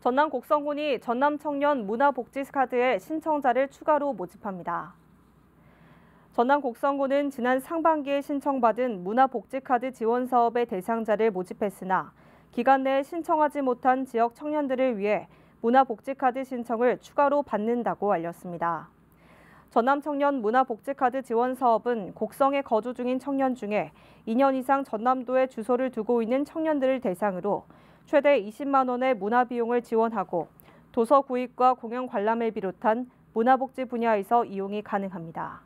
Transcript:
전남 곡성군이 전남 청년 문화복지카드에 신청자를 추가로 모집합니다. 전남 곡성군은 지난 상반기에 신청받은 문화복지카드 지원 사업의 대상자를 모집했으나 기간 내에 신청하지 못한 지역 청년들을 위해 문화복지카드 신청을 추가로 받는다고 알렸습니다. 전남 청년 문화복지카드 지원 사업은 곡성에 거주 중인 청년 중에 2년 이상 전남도에 주소를 두고 있는 청년들을 대상으로 최대 20만 원의 문화 비용을 지원하고 도서 구입과 공연 관람을 비롯한 문화복지 분야에서 이용이 가능합니다.